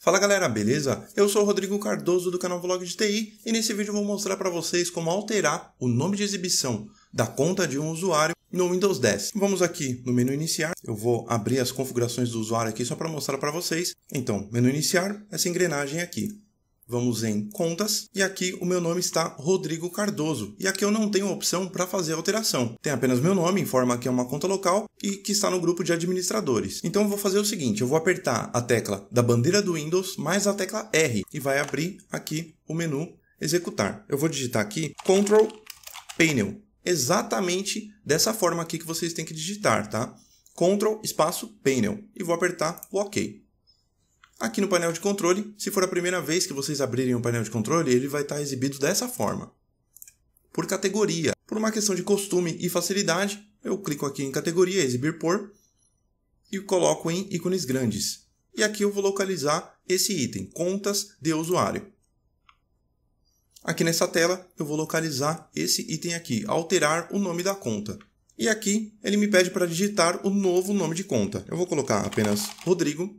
Fala galera, beleza? Eu sou o Rodrigo Cardoso do canal Vlog de TI e nesse vídeo vou mostrar para vocês como alterar o nome de exibição da conta de um usuário no Windows 10. Vamos aqui no menu iniciar, eu vou abrir as configurações do usuário aqui só para mostrar para vocês. Então, menu iniciar, essa engrenagem aqui. Vamos em contas e aqui o meu nome está Rodrigo Cardoso e aqui eu não tenho opção para fazer alteração. Tem apenas meu nome, informa que é uma conta local e que está no grupo de administradores. Então eu vou fazer o seguinte, eu vou apertar a tecla da bandeira do Windows mais a tecla R e vai abrir aqui o menu executar. Eu vou digitar aqui Control Panel, exatamente dessa forma aqui que vocês têm que digitar, tá? Control espaço Panel e vou apertar o OK. Aqui no painel de controle, se for a primeira vez que vocês abrirem o painel de controle, ele vai estar exibido dessa forma. Por categoria. Por uma questão de costume e facilidade, eu clico aqui em categoria, exibir por, e coloco em ícones grandes. E aqui eu vou localizar esse item, contas de usuário. Aqui nessa tela eu vou localizar esse item aqui, alterar o nome da conta. E aqui ele me pede para digitar o novo nome de conta. Eu vou colocar apenas Rodrigo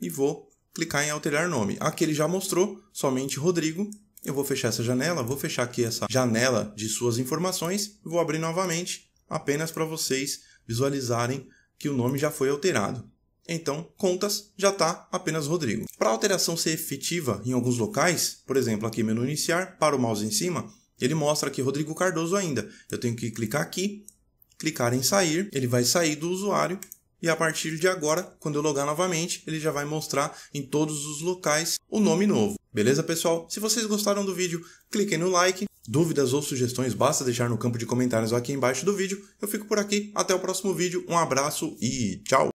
e vou clicar em alterar nome. Aqui ele já mostrou somente Rodrigo. Eu vou fechar essa janela, vou fechar aqui essa janela de suas informações vou abrir novamente apenas para vocês visualizarem que o nome já foi alterado. Então, contas já está apenas Rodrigo. Para a alteração ser efetiva em alguns locais, por exemplo, aqui menu iniciar, para o mouse em cima, ele mostra aqui Rodrigo Cardoso ainda. Eu tenho que clicar aqui, clicar em sair, ele vai sair do usuário e a partir de agora, quando eu logar novamente, ele já vai mostrar em todos os locais o nome novo. Beleza, pessoal? Se vocês gostaram do vídeo, cliquem no like. Dúvidas ou sugestões, basta deixar no campo de comentários aqui embaixo do vídeo. Eu fico por aqui, até o próximo vídeo, um abraço e tchau!